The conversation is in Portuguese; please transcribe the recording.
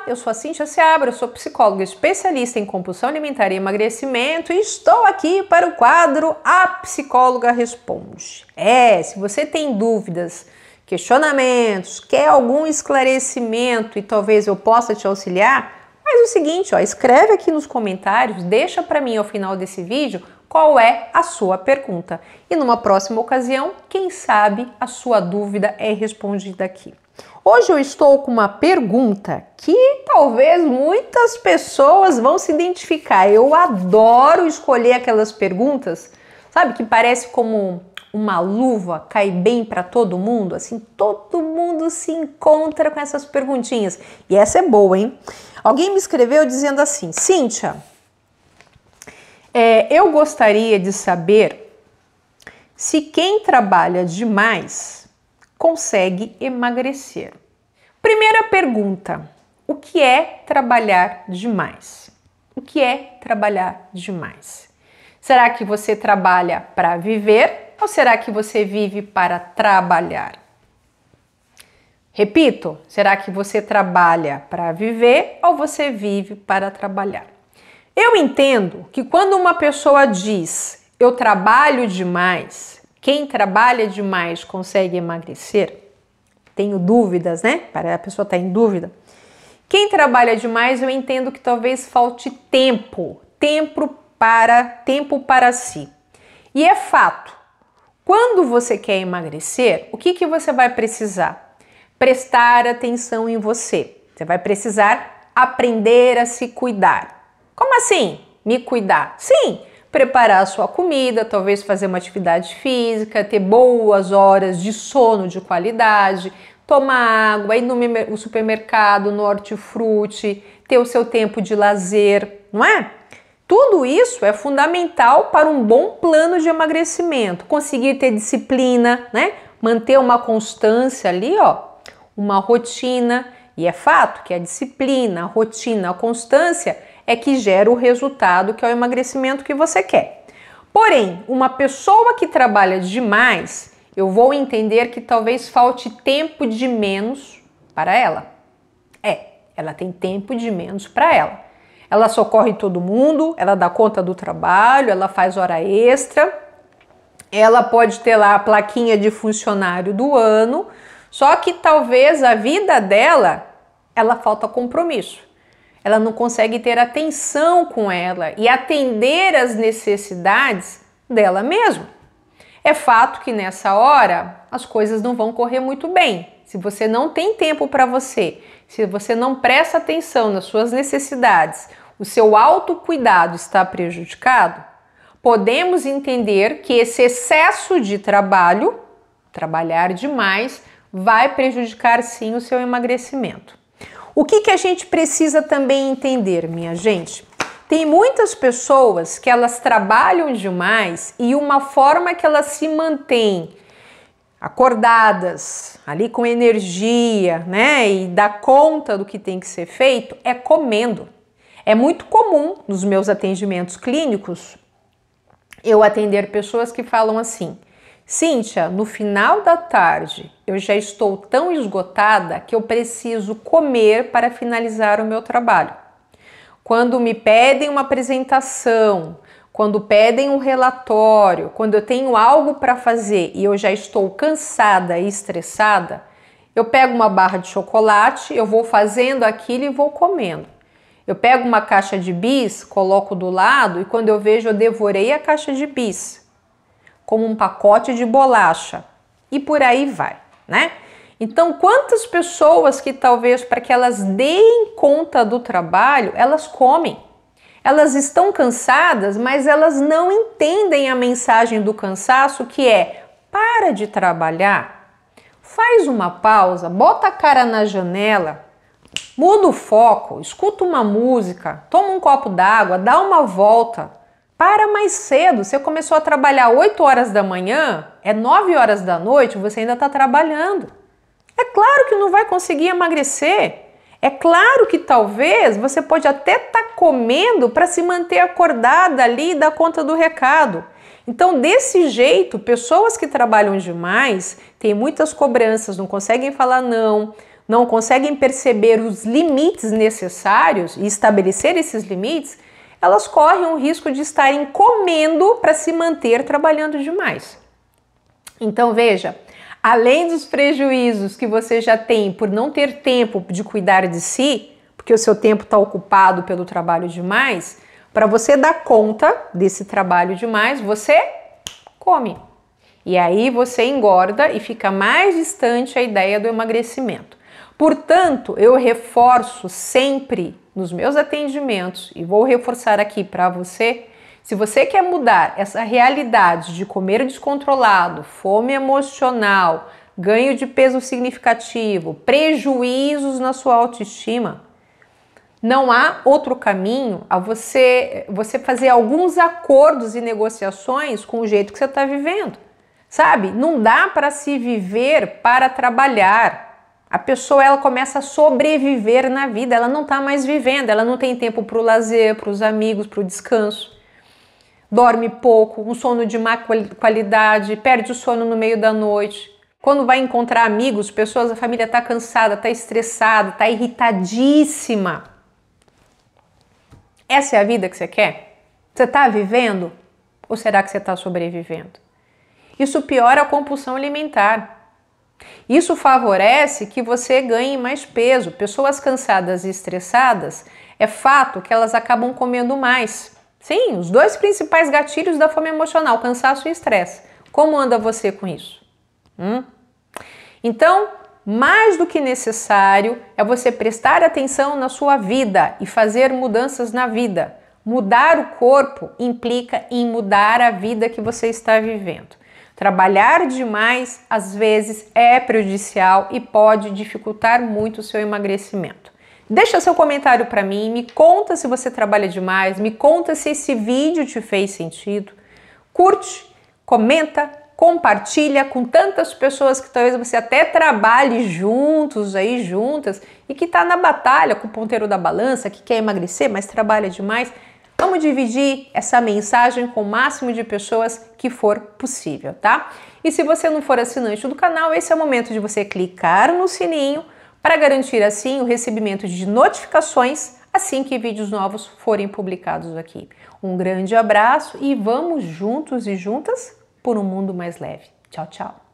Olá, eu sou a Cintia Seabra, sou psicóloga especialista em compulsão alimentar e emagrecimento e estou aqui para o quadro A Psicóloga Responde. É, se você tem dúvidas, questionamentos, quer algum esclarecimento e talvez eu possa te auxiliar, faz o seguinte, ó, escreve aqui nos comentários, deixa para mim ao final desse vídeo qual é a sua pergunta. E numa próxima ocasião, quem sabe a sua dúvida é respondida aqui. Hoje eu estou com uma pergunta que talvez muitas pessoas vão se identificar. Eu adoro escolher aquelas perguntas, sabe, que parece como uma luva cai bem para todo mundo? Assim, todo mundo se encontra com essas perguntinhas. E essa é boa, hein? Alguém me escreveu dizendo assim: Cíntia, é, eu gostaria de saber se quem trabalha demais consegue emagrecer. Primeira pergunta: o que é trabalhar demais? O que é trabalhar demais? Será que você trabalha para viver ou será que você vive para trabalhar? Repito, será que você trabalha para viver ou você vive para trabalhar? Eu entendo que quando uma pessoa diz eu trabalho demais, quem trabalha demais consegue emagrecer? Tenho dúvidas, né? Para a pessoa está em dúvida. Quem trabalha demais, eu entendo que talvez falte tempo, tempo para tempo para si. E é fato. Quando você quer emagrecer, o que que você vai precisar? Prestar atenção em você. Você vai precisar aprender a se cuidar. Como assim? Me cuidar? Sim, preparar a sua comida, talvez fazer uma atividade física, ter boas horas de sono de qualidade, tomar água, ir no supermercado, no hortifruti, ter o seu tempo de lazer, não é? Tudo isso é fundamental para um bom plano de emagrecimento. Conseguir ter disciplina, né? Manter uma constância ali, ó, uma rotina. E é fato que a disciplina, a rotina, a constância é que gera o resultado que é o emagrecimento que você quer. Porém, uma pessoa que trabalha demais, eu vou entender que talvez falte tempo de menos para ela. É, ela tem tempo de menos para ela. Ela socorre todo mundo, ela dá conta do trabalho, ela faz hora extra, ela pode ter lá a plaquinha de funcionário do ano, só que talvez a vida dela ela falta compromisso ela não consegue ter atenção com ela e atender as necessidades dela mesma. É fato que nessa hora as coisas não vão correr muito bem. Se você não tem tempo para você, se você não presta atenção nas suas necessidades, o seu autocuidado está prejudicado, podemos entender que esse excesso de trabalho, trabalhar demais, vai prejudicar sim o seu emagrecimento. O que, que a gente precisa também entender, minha gente? Tem muitas pessoas que elas trabalham demais e uma forma que elas se mantêm acordadas, ali com energia, né, e dá conta do que tem que ser feito é comendo. É muito comum nos meus atendimentos clínicos eu atender pessoas que falam assim: Cíntia, no final da tarde eu já estou tão esgotada que eu preciso comer para finalizar o meu trabalho. Quando me pedem uma apresentação, quando pedem um relatório, quando eu tenho algo para fazer e eu já estou cansada e estressada, eu pego uma barra de chocolate, eu vou fazendo aquilo e vou comendo. Eu pego uma caixa de bis, coloco do lado e quando eu vejo eu devorei a caixa de bis como um pacote de bolacha e por aí vai, né? Então, quantas pessoas que talvez para que elas deem conta do trabalho, elas comem. Elas estão cansadas, mas elas não entendem a mensagem do cansaço que é: para de trabalhar, faz uma pausa, bota a cara na janela, muda o foco, escuta uma música, toma um copo d'água, dá uma volta, para mais cedo. Você começou a trabalhar 8 horas da manhã, é 9 horas da noite, você ainda está trabalhando. É claro que não vai conseguir emagrecer. É claro que talvez você pode até estar tá comendo para se manter acordada ali e dar conta do recado. Então, desse jeito, pessoas que trabalham demais têm muitas cobranças, não conseguem falar não, não conseguem perceber os limites necessários e estabelecer esses limites elas correm o risco de estarem comendo para se manter trabalhando demais. Então veja, além dos prejuízos que você já tem por não ter tempo de cuidar de si, porque o seu tempo está ocupado pelo trabalho demais, para você dar conta desse trabalho demais, você come. E aí você engorda e fica mais distante a ideia do emagrecimento. Portanto, eu reforço sempre nos meus atendimentos e vou reforçar aqui para você. Se você quer mudar essa realidade de comer descontrolado, fome emocional, ganho de peso significativo, prejuízos na sua autoestima, não há outro caminho a você você fazer alguns acordos e negociações com o jeito que você está vivendo, sabe? Não dá para se viver para trabalhar. A pessoa ela começa a sobreviver na vida, ela não está mais vivendo, ela não tem tempo para o lazer, para os amigos, para o descanso. Dorme pouco, um sono de má qualidade, perde o sono no meio da noite. Quando vai encontrar amigos, pessoas, a família está cansada, está estressada, está irritadíssima. Essa é a vida que você quer? Você está vivendo? Ou será que você está sobrevivendo? Isso piora a compulsão alimentar. Isso favorece que você ganhe mais peso. Pessoas cansadas e estressadas, é fato que elas acabam comendo mais. Sim, os dois principais gatilhos da fome emocional, cansaço e estresse. Como anda você com isso? Hum? Então, mais do que necessário é você prestar atenção na sua vida e fazer mudanças na vida. Mudar o corpo implica em mudar a vida que você está vivendo. Trabalhar demais às vezes é prejudicial e pode dificultar muito o seu emagrecimento. Deixa seu comentário para mim, me conta se você trabalha demais, me conta se esse vídeo te fez sentido. Curte, comenta, compartilha com tantas pessoas que talvez você até trabalhe juntos aí juntas e que está na batalha com o ponteiro da balança, que quer emagrecer, mas trabalha demais. Vamos dividir essa mensagem com o máximo de pessoas que for possível, tá? E se você não for assinante do canal, esse é o momento de você clicar no sininho para garantir assim o recebimento de notificações assim que vídeos novos forem publicados aqui. Um grande abraço e vamos juntos e juntas por um mundo mais leve. Tchau, tchau.